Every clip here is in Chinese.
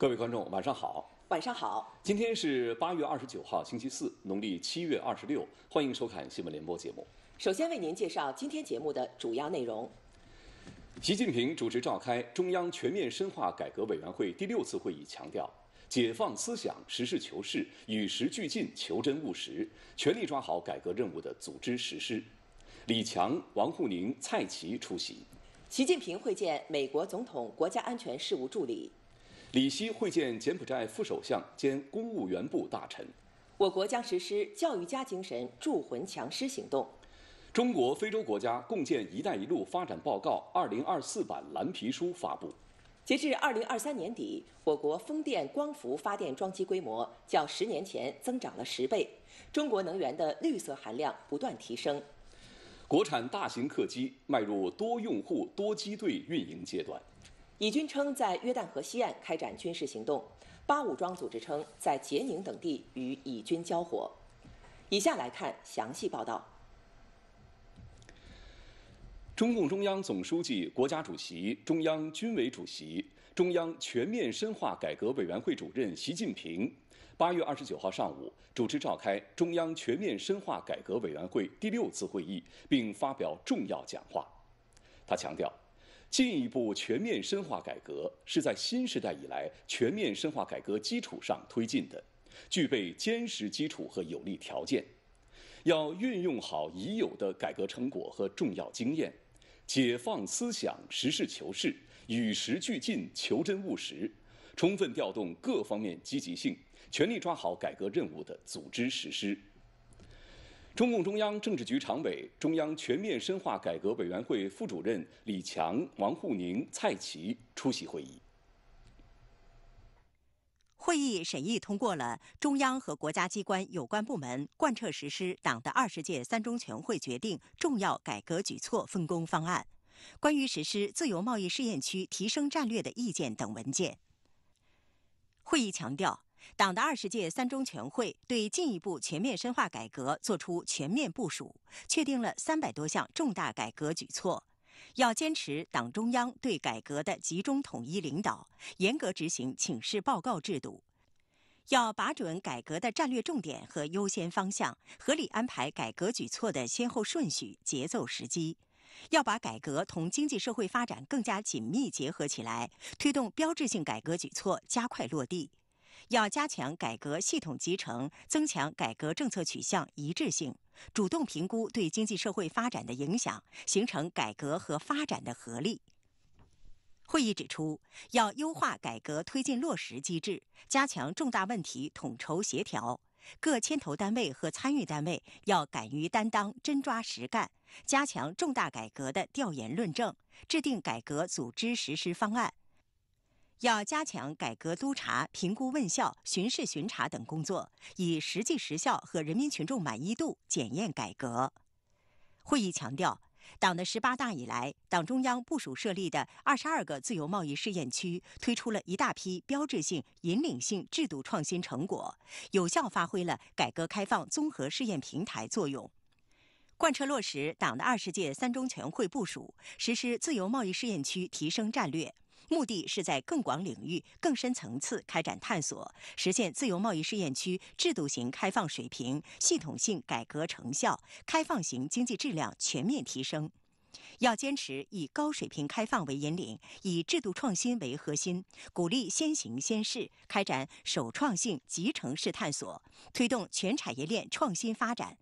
各位观众，晚上好。晚上好。今天是八月二十九号，星期四，农历七月二十六。欢迎收看新闻联播节目。首先为您介绍今天节目的主要内容。习近平主持召开中央全面深化改革委员会第六次会议，强调解放思想、实事求是、与时俱进、求真务实，全力抓好改革任务的组织实施。李强、王沪宁、蔡奇出席。习近平会见美国总统国家安全事务助理。李希会见柬埔寨副首相兼公务员部大臣。我国将实施“教育家精神铸魂强师”行动。中国非洲国家共建“一带一路”发展报告 （2024 版）蓝皮书发布。截至2023年底，我国风电、光伏发电装机规模较十年前增长了十倍，中国能源的绿色含量不断提升。国产大型客机迈入多用户、多机队运营阶段。以军称在约旦河西岸开展军事行动，八武装组织称在杰宁等地与以军交火。以下来看详细报道。中共中央总书记、国家主席、中央军委主席、中央全面深化改革委员会主任习近平，八月二十九号上午主持召开中央全面深化改革委员会第六次会议，并发表重要讲话。他强调。进一步全面深化改革，是在新时代以来全面深化改革基础上推进的，具备坚实基础和有利条件。要运用好已有的改革成果和重要经验，解放思想、实事求是、与时俱进、求真务实，充分调动各方面积极性，全力抓好改革任务的组织实施。中共中央政治局常委、中央全面深化改革委员会副主任李强、王沪宁、蔡奇出席会议。会议审议通过了中央和国家机关有关部门贯彻实施党的二十届三中全会决定重要改革举措分工方案、关于实施自由贸易试验区提升战略的意见等文件。会议强调。党的二十届三中全会对进一步全面深化改革作出全面部署，确定了三百多项重大改革举措。要坚持党中央对改革的集中统一领导，严格执行请示报告制度。要把准改革的战略重点和优先方向，合理安排改革举措的先后顺序、节奏时机。要把改革同经济社会发展更加紧密结合起来，推动标志性改革举措加快落地。要加强改革系统集成，增强改革政策取向一致性，主动评估对经济社会发展的影响，形成改革和发展的合力。会议指出，要优化改革推进落实机制，加强重大问题统筹协调。各牵头单位和参与单位要敢于担当、真抓实干，加强重大改革的调研论证，制定改革组织实施方案。要加强改革督查、评估、问效、巡视、巡查等工作，以实际实效和人民群众满意度检验改革。会议强调，党的十八大以来，党中央部署设立的二十二个自由贸易试验区，推出了一大批标志性、引领性制度创新成果，有效发挥了改革开放综合试验平台作用。贯彻落实党的二十届三中全会部署，实施自由贸易试验区提升战略。目的是在更广领域、更深层次开展探索，实现自由贸易试验区制度型开放水平、系统性改革成效、开放型经济质量全面提升。要坚持以高水平开放为引领，以制度创新为核心，鼓励先行先试，开展首创性集成式探索，推动全产业链创新发展。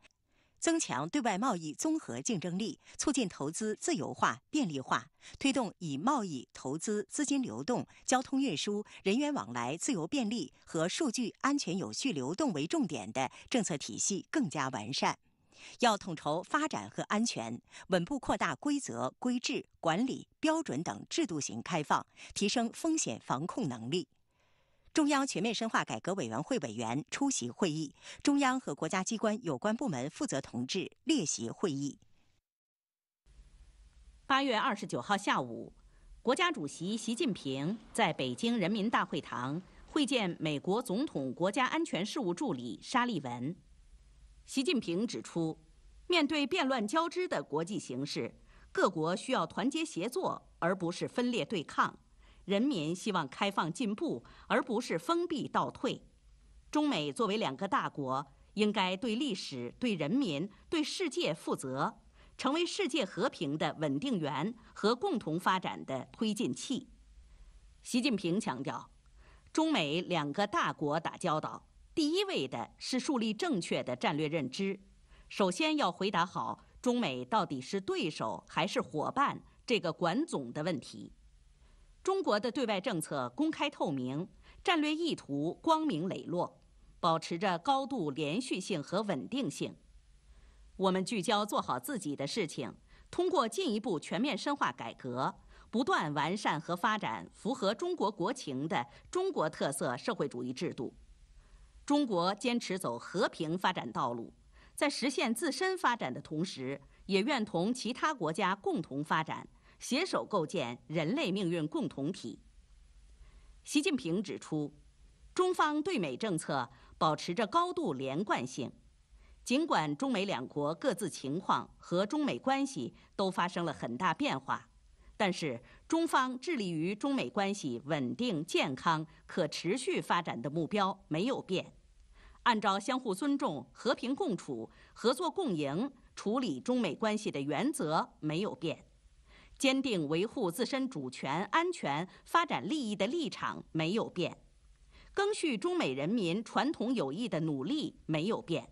增强对外贸易综合竞争力，促进投资自由化便利化，推动以贸易、投资、资金流动、交通运输、人员往来自由便利和数据安全有序流动为重点的政策体系更加完善。要统筹发展和安全，稳步扩大规则、规制、管理、标准等制度型开放，提升风险防控能力。中央全面深化改革委员会委员出席会议，中央和国家机关有关部门负责同志列席会议。八月二十九号下午，国家主席习近平在北京人民大会堂会见美国总统国家安全事务助理沙利文。习近平指出，面对变乱交织的国际形势，各国需要团结协作，而不是分裂对抗。人民希望开放进步，而不是封闭倒退。中美作为两个大国，应该对历史、对人民、对世界负责，成为世界和平的稳定源和共同发展的推进器。习近平强调，中美两个大国打交道，第一位的是树立正确的战略认知，首先要回答好中美到底是对手还是伙伴这个管总的问题。中国的对外政策公开透明，战略意图光明磊落，保持着高度连续性和稳定性。我们聚焦做好自己的事情，通过进一步全面深化改革，不断完善和发展符合中国国情的中国特色社会主义制度。中国坚持走和平发展道路，在实现自身发展的同时，也愿同其他国家共同发展。携手构建人类命运共同体。习近平指出，中方对美政策保持着高度连贯性。尽管中美两国各自情况和中美关系都发生了很大变化，但是中方致力于中美关系稳定、健康、可持续发展的目标没有变。按照相互尊重、和平共处、合作共赢处理中美关系的原则没有变。坚定维护自身主权、安全、发展利益的立场没有变，赓续中美人民传统友谊的努力没有变，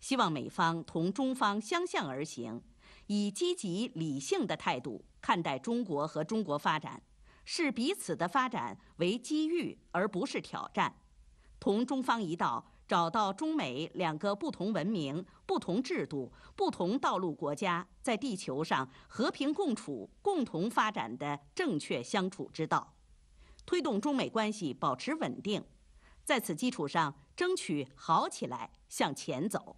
希望美方同中方相向而行，以积极理性的态度看待中国和中国发展，视彼此的发展为机遇而不是挑战，同中方一道。找到中美两个不同文明、不同制度、不同道路国家在地球上和平共处、共同发展的正确相处之道，推动中美关系保持稳定，在此基础上争取好起来、向前走。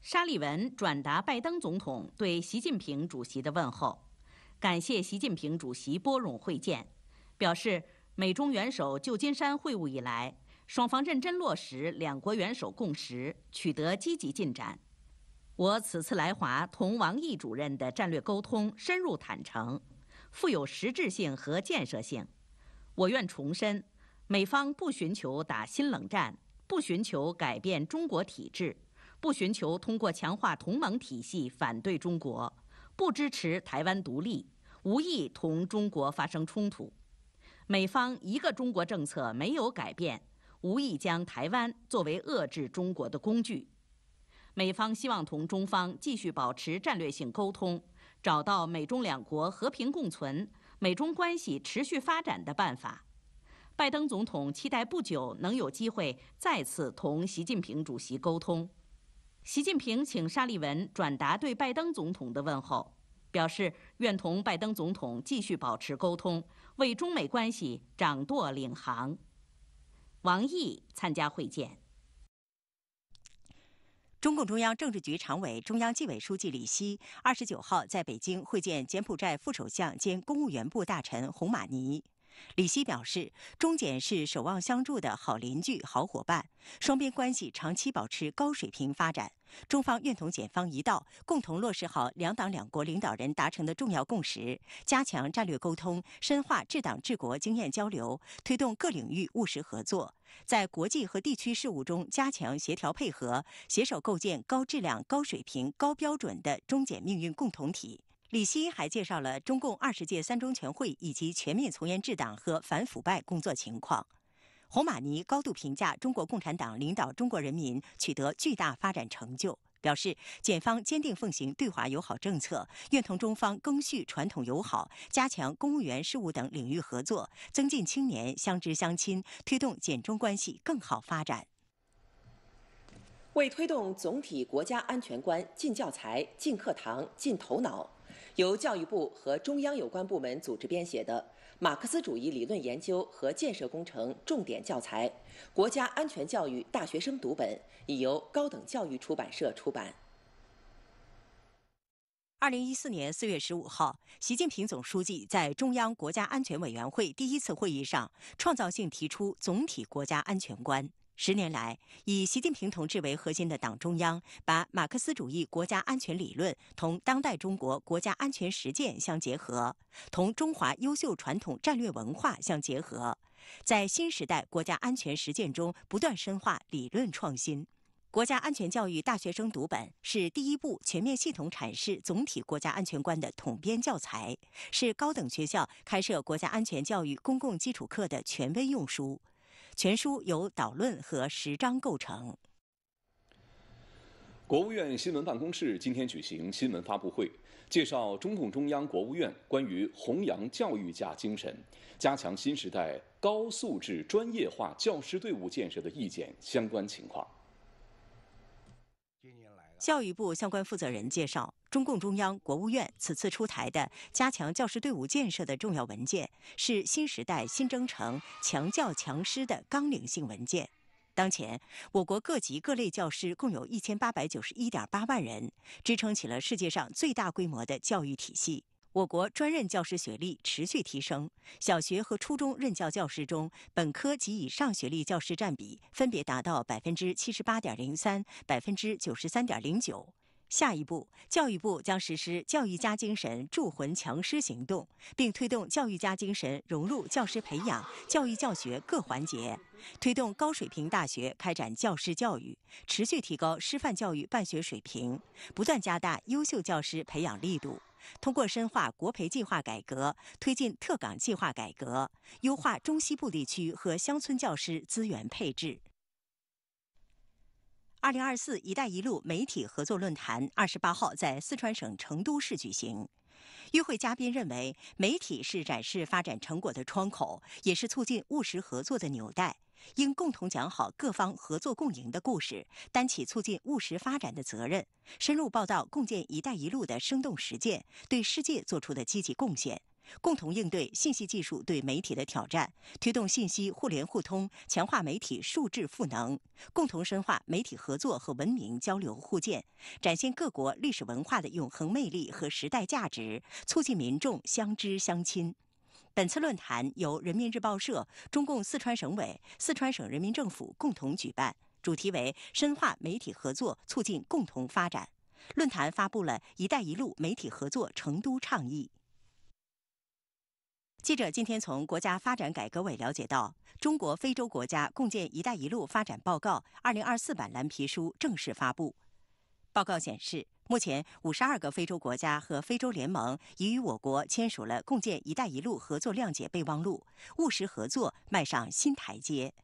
沙利文转达拜登总统对习近平主席的问候，感谢习近平主席拨冗会见，表示美中元首旧金山会晤以来。双方认真落实两国元首共识，取得积极进展。我此次来华，同王毅主任的战略沟通深入坦诚，富有实质性和建设性。我愿重申，美方不寻求打新冷战，不寻求改变中国体制，不寻求通过强化同盟体系反对中国，不支持台湾独立，无意同中国发生冲突。美方一个中国政策没有改变。无意将台湾作为遏制中国的工具，美方希望同中方继续保持战略性沟通，找到美中两国和平共存、美中关系持续发展的办法。拜登总统期待不久能有机会再次同习近平主席沟通。习近平请沙利文转达对拜登总统的问候，表示愿同拜登总统继续保持沟通，为中美关系掌舵领航。王毅参加会见。中共中央政治局常委、中央纪委书记李希二十九号在北京会见柬埔寨副首相兼公务员部大臣洪马尼。李希表示，中柬是守望相助的好邻居、好伙伴，双边关系长期保持高水平发展。中方愿同柬方一道，共同落实好两党两国领导人达成的重要共识，加强战略沟通，深化治党治国经验交流，推动各领域务实合作，在国际和地区事务中加强协调配合，携手构建高质量、高水平、高标准的中柬命运共同体。李希还介绍了中共二十届三中全会以及全面从严治党和反腐败工作情况。洪玛尼高度评价中国共产党领导中国人民取得巨大发展成就，表示柬方坚定奉行对华友好政策，愿同中方更续传统友好，加强公务员事务等领域合作，增进青年相知相亲，推动柬中关系更好发展。为推动总体国家安全观进教材、进课堂、进头脑。由教育部和中央有关部门组织编写的《马克思主义理论研究和建设工程重点教材》《国家安全教育大学生读本》已由高等教育出版社出版。二零一四年四月十五号，习近平总书记在中央国家安全委员会第一次会议上，创造性提出总体国家安全观。十年来，以习近平同志为核心的党中央，把马克思主义国家安全理论同当代中国国家安全实践相结合，同中华优秀传统战略文化相结合，在新时代国家安全实践中不断深化理论创新。国家安全教育大学生读本是第一部全面系统阐释总体国家安全观的统编教材，是高等学校开设国家安全教育公共基础课的权威用书。全书由导论和十章构成。国务院新闻办公室今天举行新闻发布会，介绍中共中央、国务院关于弘扬教育家精神，加强新时代高素质专业化教师队伍建设的意见相关情况。教育部相关负责人介绍，中共中央、国务院此次出台的加强教师队伍建设的重要文件，是新时代新征程强教强师的纲领性文件。当前，我国各级各类教师共有一千八百九十一点八万人，支撑起了世界上最大规模的教育体系。我国专任教师学历持续提升，小学和初中任教教师中，本科及以上学历教师占比分别达到百分之七十八点零三、百分之九十三点零九。下一步，教育部将实施“教育家精神铸魂强师”行动，并推动教育家精神融入教师培养、教育教学各环节，推动高水平大学开展教师教育，持续提高师范教育办学水平，不断加大优秀教师培养力度。通过深化国培计划改革，推进特岗计划改革，优化中西部地区和乡村教师资源配置。二零二四“一带一路”媒体合作论坛二十八号在四川省成都市举行。与会嘉宾认为，媒体是展示发展成果的窗口，也是促进务实合作的纽带。应共同讲好各方合作共赢的故事，担起促进务实发展的责任，深入报道共建“一带一路”的生动实践对世界作出的积极贡献，共同应对信息技术对媒体的挑战，推动信息互联互通，强化媒体数字赋能，共同深化媒体合作和文明交流互鉴，展现各国历史文化的永恒魅力和时代价值，促进民众相知相亲。本次论坛由人民日报社、中共四川省委、四川省人民政府共同举办，主题为“深化媒体合作，促进共同发展”。论坛发布了“一带一路”媒体合作成都倡议。记者今天从国家发展改革委了解到，《中国非洲国家共建“一带一路”发展报告（二零二四版）》蓝皮书正式发布。报告显示。目前，五十二个非洲国家和非洲联盟已与我国签署了共建“一带一路”合作谅解备忘录，务实合作迈上新台阶。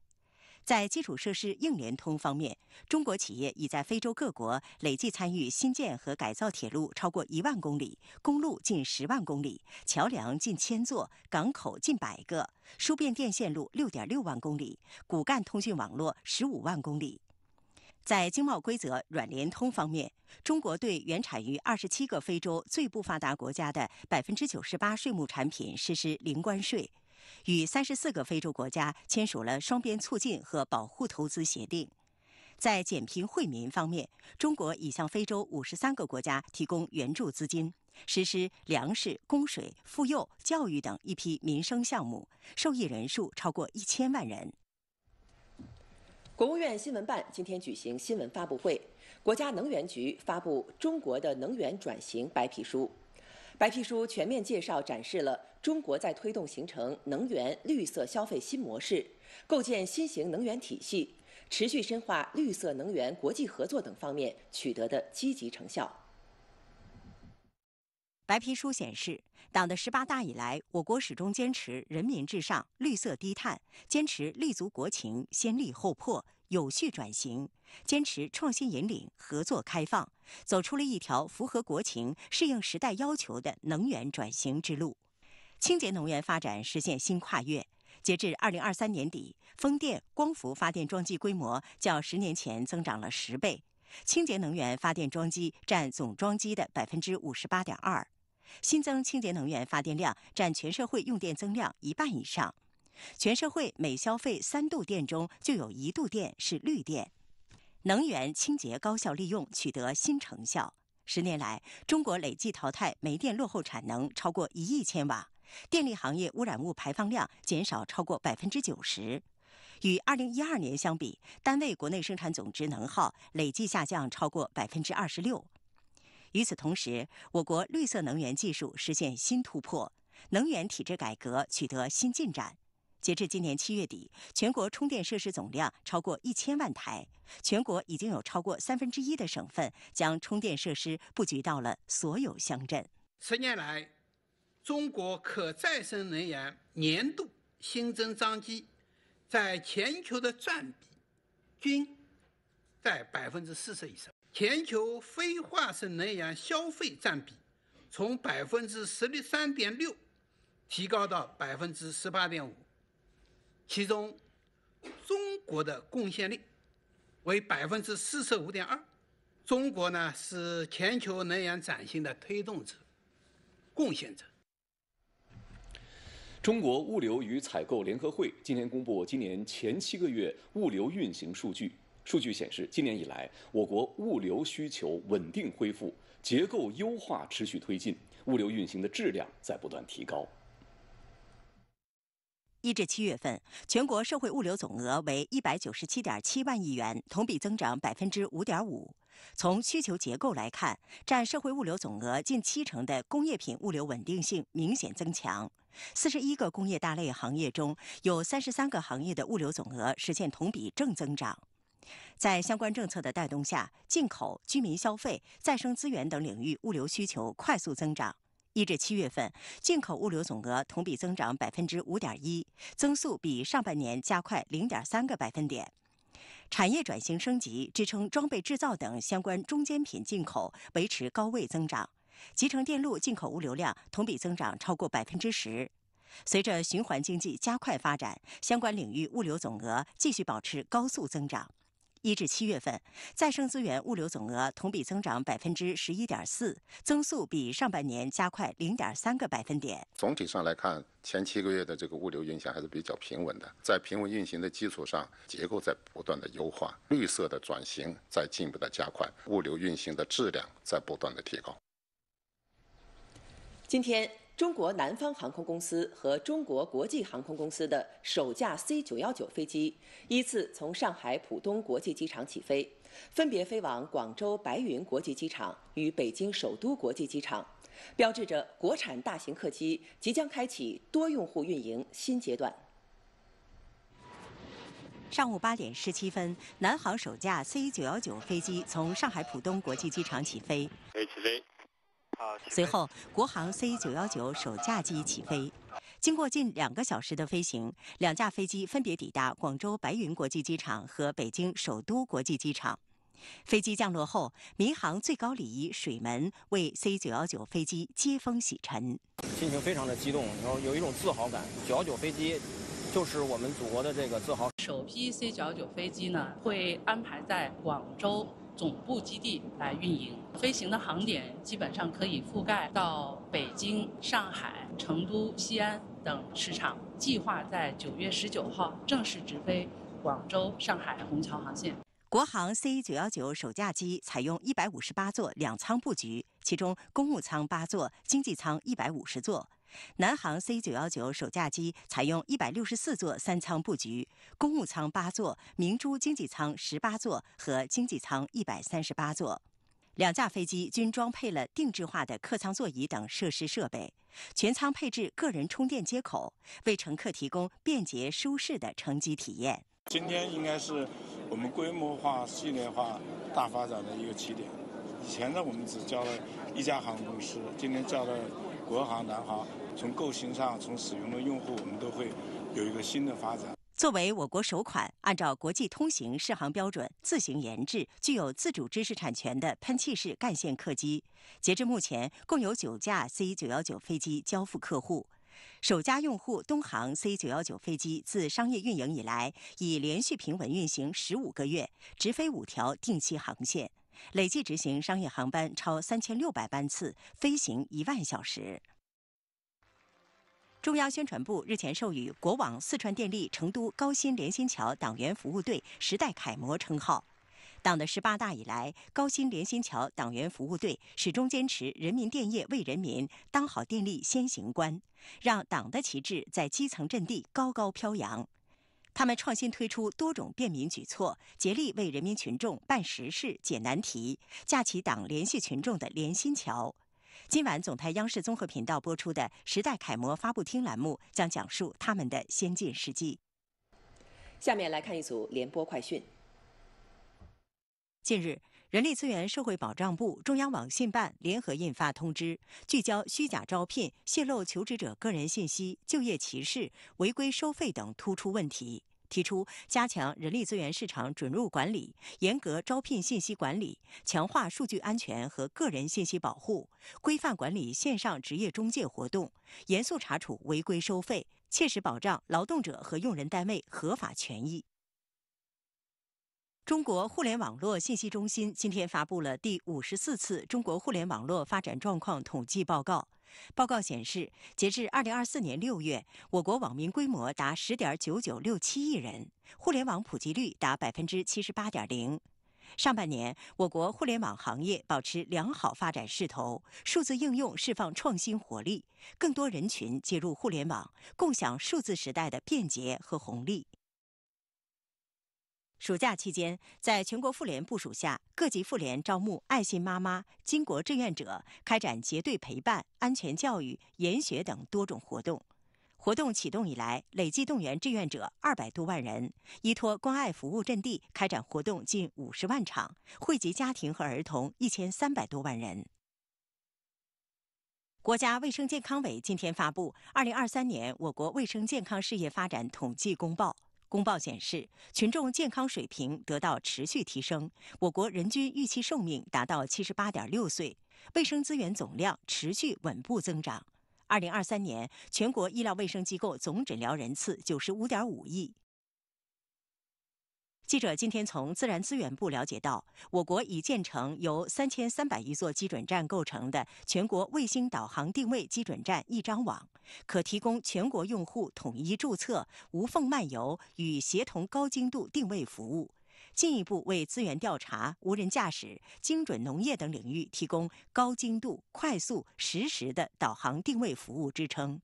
在基础设施硬联通方面，中国企业已在非洲各国累计参与新建和改造铁路超过一万公里，公路近十万公里，桥梁近千座，港口近百个，输变电线路六点六万公里，骨干通讯网络十五万公里。在经贸规则软联通方面，中国对原产于二十七个非洲最不发达国家的百分之九十八税目产品实施零关税，与三十四个非洲国家签署了双边促进和保护投资协定。在减贫惠民方面，中国已向非洲五十三个国家提供援助资金，实施粮食、供水、妇幼、教育等一批民生项目，受益人数超过一千万人。国务院新闻办今天举行新闻发布会，国家能源局发布《中国的能源转型白皮书》。白皮书全面介绍展示了中国在推动形成能源绿色消费新模式、构建新型能源体系、持续深化绿色能源国际合作等方面取得的积极成效。白皮书显示，党的十八大以来，我国始终坚持人民至上、绿色低碳，坚持立足国情、先立后破、有序转型，坚持创新引领、合作开放，走出了一条符合国情、适应时代要求的能源转型之路。清洁能源发展实现新跨越。截至二零二三年底，风电、光伏发电装机规模较十年前增长了十倍，清洁能源发电装机占总装机的百分之五十八点二。新增清洁能源发电量占全社会用电增量一半以上，全社会每消费三度电中就有一度电是绿电，能源清洁高效利用取得新成效。十年来，中国累计淘汰煤电落后产能超过一亿千瓦，电力行业污染物排放量减少超过百分之九十，与二零一二年相比，单位国内生产总值能耗累计下降超过百分之二十六。与此同时，我国绿色能源技术实现新突破，能源体制改革取得新进展。截至今年七月底，全国充电设施总量超过一千万台。全国已经有超过三分之一的省份将充电设施布局到了所有乡镇。十年来，中国可再生能源年度新增装机，在全球的占比均在百分之四十以上。全球非化石能源消费占比从百分之十三点六提高到百分之十八点五，其中中国的贡献率为百分之四十五点二，中国呢是全球能源转型的推动者、贡献者。中国物流与采购联合会今天公布今年前七个月物流运行数据。数据显示，今年以来，我国物流需求稳定恢复，结构优化持续推进，物流运行的质量在不断提高。一至七月份，全国社会物流总额为一百九十七点七万亿元，同比增长百分之五点五。从需求结构来看，占社会物流总额近七成的工业品物流稳定性明显增强。四十一个工业大类行业中有三十三个行业的物流总额实现同比正增长。在相关政策的带动下，进口、居民消费、再生资源等领域物流需求快速增长。一至七月份，进口物流总额同比增长百分之五点一，增速比上半年加快零点三个百分点。产业转型升级支撑装备制造等相关中间品进口维持高位增长，集成电路进口物流量同比增长超过百分之十。随着循环经济加快发展，相关领域物流总额继续保持高速增长。一至七月份，再生资源物流总额同比增长百分之十一点四，增速比上半年加快零点三个百分点。总体上来看，前七个月的这个物流运行还是比较平稳的，在平稳运行的基础上，结构在不断的优化，绿色的转型在进一步的加快，物流运行的质量在不断的提高。今天。中国南方航空公司和中国国际航空公司的首架 C919 飞机依次从上海浦东国际机场起飞，分别飞往广州白云国际机场与北京首都国际机场，标志着国产大型客机即将开启多用户运营新阶段。上午八点十七分，南航首架 C919 飞机从上海浦东国际机场起飞。可以起飞。随后，国航 C919 首架机起飞，经过近两个小时的飞行，两架飞机分别抵达广州白云国际机场和北京首都国际机场。飞机降落后，民航最高礼仪水门为 C919 飞机接风洗尘，心情非常的激动，然后有一种自豪感。九幺九飞机就是我们祖国的这个自豪。首批 C919 飞机呢，会安排在广州。总部基地来运营，飞行的航点基本上可以覆盖到北京、上海、成都、西安等市场。计划在九月十九号正式直飞广州、上海虹桥航线。国航 C 九幺九首架机采用一百五十八座两舱布局。其中公务舱八座，经济舱一百五十座。南航 C 九幺九首架机采用一百六十四座三舱布局，公务舱八座，明珠经济舱十八座和经济舱一百三十八座。两架飞机均装配了定制化的客舱座椅等设施设备，全舱配置个人充电接口，为乘客提供便捷舒适的乘机体验。今天应该是我们规模化、系列化大发展的一个起点。以前呢，我们只叫了一家航空公司，今天叫了国航、南航。从构型上，从使用的用户，我们都会有一个新的发展。作为我国首款按照国际通行适航标准自行研制、具有自主知识产权的喷气式干线客机，截至目前，共有九架 C919 飞机交付客户。首家用户东航 C919 飞机自商业运营以来，已连续平稳运行十五个月，直飞五条定期航线。累计执行商业航班超三千六百班次，飞行一万小时。中央宣传部日前授予国网四川电力成都高新连心桥党员服务队“时代楷模”称号。党的十八大以来，高新连心桥党员服务队始终坚持人民电业为人民，当好电力先行官，让党的旗帜在基层阵地高高飘扬。他们创新推出多种便民举措，竭力为人民群众办实事、解难题，架起党联系群众的连心桥。今晚，总台央视综合频道播出的《时代楷模发布厅》栏目将讲述他们的先进事迹。下面来看一组联播快讯。近日。人力资源社会保障部、中央网信办联合印发通知，聚焦虚假招聘、泄露求职者个人信息、就业歧视、违规收费等突出问题，提出加强人力资源市场准入管理、严格招聘信息管理、强化数据安全和个人信息保护、规范管理线上职业中介活动、严肃查处违规收费，切实保障劳动者和用人单位合法权益。中国互联网络信息中心今天发布了第五十四次中国互联网络发展状况统计报告。报告显示，截至2024年6月，我国网民规模达10.9967亿人，互联网普及率达78.0%。上半年，我国互联网行业保持良好发展势头，数字应用释放创新活力，更多人群接入互联网，共享数字时代的便捷和红利。暑假期间，在全国妇联部署下，各级妇联招募爱心妈妈、巾帼志愿者，开展结对陪伴、安全教育、研学等多种活动。活动启动以来，累计动员志愿者二百多万人，依托关爱服务阵地开展活动近五十万场，惠及家庭和儿童一千三百多万人。国家卫生健康委今天发布《二零二三年我国卫生健康事业发展统计公报》。公报显示，群众健康水平得到持续提升，我国人均预期寿命达到七十八点六岁，卫生资源总量持续稳步增长。二零二三年，全国医疗卫生机构总诊疗人次九十五点五亿。记者今天从自然资源部了解到，我国已建成由三千三百余座基准站构成的全国卫星导航定位基准站一张网，可提供全国用户统一注册、无缝漫游与协同高精度定位服务，进一步为资源调查、无人驾驶、精准农业等领域提供高精度、快速、实时的导航定位服务支撑。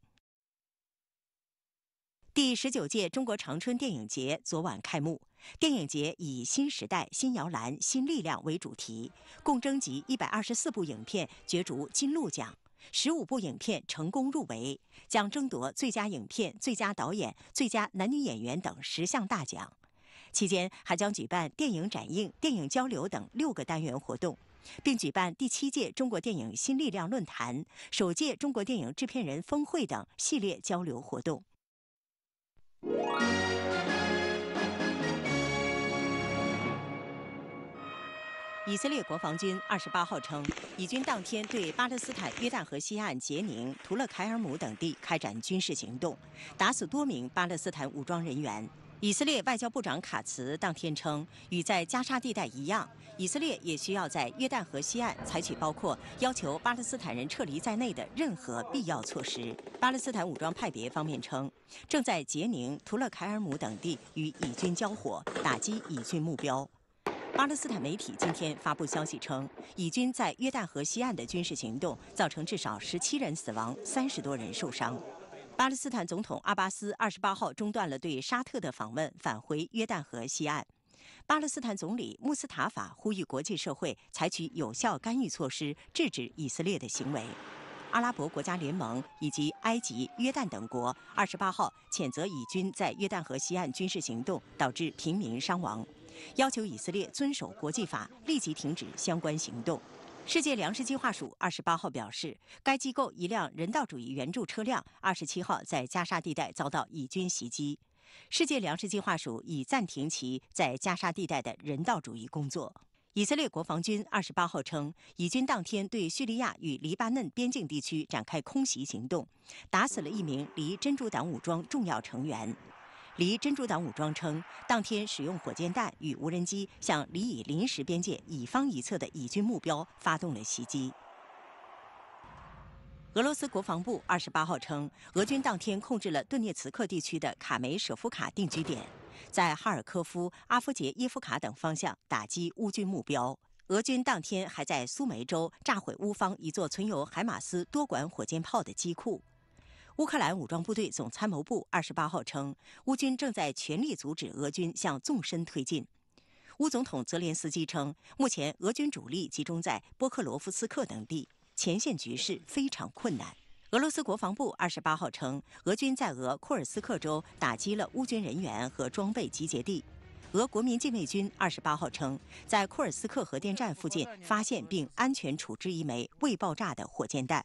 第十九届中国长春电影节昨晚开幕，电影节以“新时代新摇篮新力量”为主题，共征集一百二十四部影片，角逐金鹿奖。十五部影片成功入围，将争夺最佳影片、最佳导演、最佳男女演员等十项大奖。期间还将举办电影展映、电影交流等六个单元活动，并举办第七届中国电影新力量论坛、首届中国电影制片人峰会等系列交流活动。以色列国防军二十八号称，以军当天对巴勒斯坦约旦河西岸杰宁、图勒凯尔姆等地开展军事行动，打死多名巴勒斯坦武装人员。以色列外交部长卡茨当天称，与在加沙地带一样。以色列也需要在约旦河西岸采取包括要求巴勒斯坦人撤离在内的任何必要措施。巴勒斯坦武装派别方面称，正在杰宁、图勒凯尔姆等地与以军交火，打击以军目标。巴勒斯坦媒体今天发布消息称，以军在约旦河西岸的军事行动造成至少十七人死亡，三十多人受伤。巴勒斯坦总统阿巴斯二十八号中断了对沙特的访问，返回约旦河西岸。巴勒斯坦总理穆斯塔法呼吁国际社会采取有效干预措施，制止以色列的行为。阿拉伯国家联盟以及埃及、约旦等国二十八号谴责以军在约旦河西岸军事行动导致平民伤亡，要求以色列遵守国际法，立即停止相关行动。世界粮食计划署二十八号表示，该机构一辆人道主义援助车辆二十七号在加沙地带遭到以军袭击。世界粮食计划署已暂停其在加沙地带的人道主义工作。以色列国防军二十八号称，以军当天对叙利亚与黎巴嫩边境地区展开空袭行动，打死了一名黎真主党武装重要成员。黎真主党武装称，当天使用火箭弹与无人机向黎以临时边界以方一侧的以军目标发动了袭击。俄罗斯国防部二十八号称，俄军当天控制了顿涅茨克地区的卡梅舍夫卡定居点，在哈尔科夫、阿夫杰耶夫卡等方向打击乌军目标。俄军当天还在苏梅州炸毁乌方一座存有海马斯多管火箭炮的机库。乌克兰武装部队总参谋部二十八号称，乌军正在全力阻止俄军向纵深推进。乌总统泽连斯基称，目前俄军主力集中在波克罗夫斯克等地。前线局势非常困难。俄罗斯国防部二十八号称，俄军在俄库尔斯克州打击了乌军人员和装备集结地。俄国民禁卫军二十八号称，在库尔斯克核电站附近发现并安全处置一枚未爆炸的火箭弹。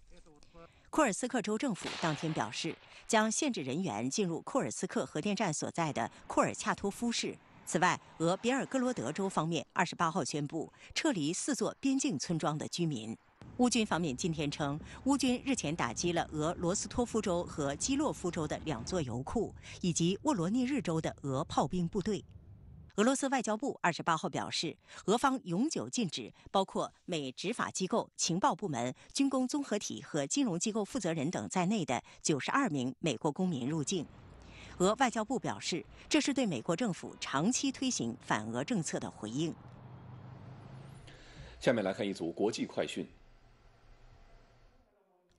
库尔斯克州政府当天表示，将限制人员进入库尔斯克核电站所在的库尔恰托夫市。此外，俄别尔哥罗德州方面二十八号宣布撤离四座边境村庄的居民。乌军方面今天称，乌军日前打击了俄罗斯托夫州和基洛夫州的两座油库，以及沃罗涅日州的俄炮兵部队。俄罗斯外交部二十八号表示，俄方永久禁止包括美执法机构、情报部门、军工综合体和金融机构负责人等在内的九十二名美国公民入境。俄外交部表示，这是对美国政府长期推行反俄政策的回应。下面来看一组国际快讯。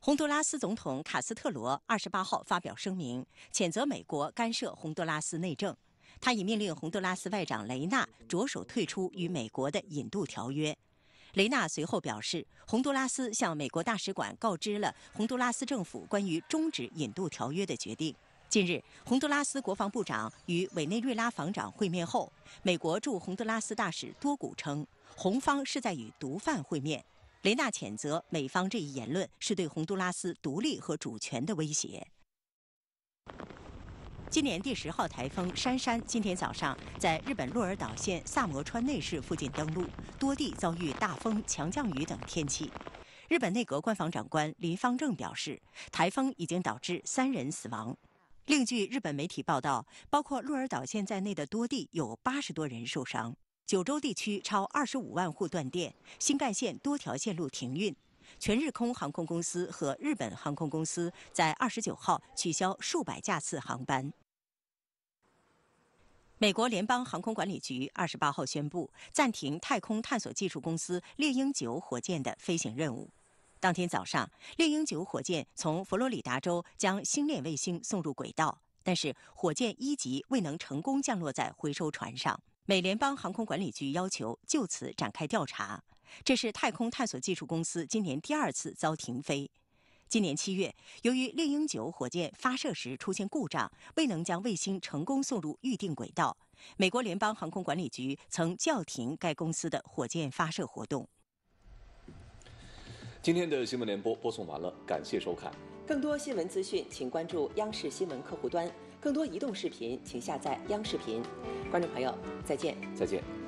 洪都拉斯总统卡斯特罗二十八号发表声明，谴责美国干涉洪都拉斯内政。他已命令洪都拉斯外长雷纳着手退出与美国的引渡条约。雷纳随后表示，洪都拉斯向美国大使馆告知了洪都拉斯政府关于终止引渡条约的决定。近日，洪都拉斯国防部长与委内瑞拉防长会面后，美国驻洪都拉斯大使多古称，红方是在与毒贩会面。雷纳谴责美方这一言论是对洪都拉斯独立和主权的威胁。今年第十号台风“珊珊”今天早上在日本鹿儿岛县萨摩川内市附近登陆，多地遭遇大风、强降雨等天气。日本内阁官房长官林方正表示，台风已经导致三人死亡。另据日本媒体报道，包括鹿儿岛县在内的多地有八十多人受伤。九州地区超25万户断电，新干线多条线路停运，全日空航空公司和日本航空公司在29号取消数百架次航班。美国联邦航空管理局28号宣布暂停太空探索技术公司猎鹰九火箭的飞行任务。当天早上，猎鹰九火箭从佛罗里达州将星链卫星送入轨道，但是火箭一级未能成功降落在回收船上。美联邦航空管理局要求就此展开调查。这是太空探索技术公司今年第二次遭停飞。今年七月，由于猎鹰九火箭发射时出现故障，未能将卫星成功送入预定轨道，美国联邦航空管理局曾叫停该公司的火箭发射活动。今天的新闻联播播送完了，感谢收看。更多新闻资讯，请关注央视新闻客户端。更多移动视频，请下载央视频。观众朋友，再见！再见。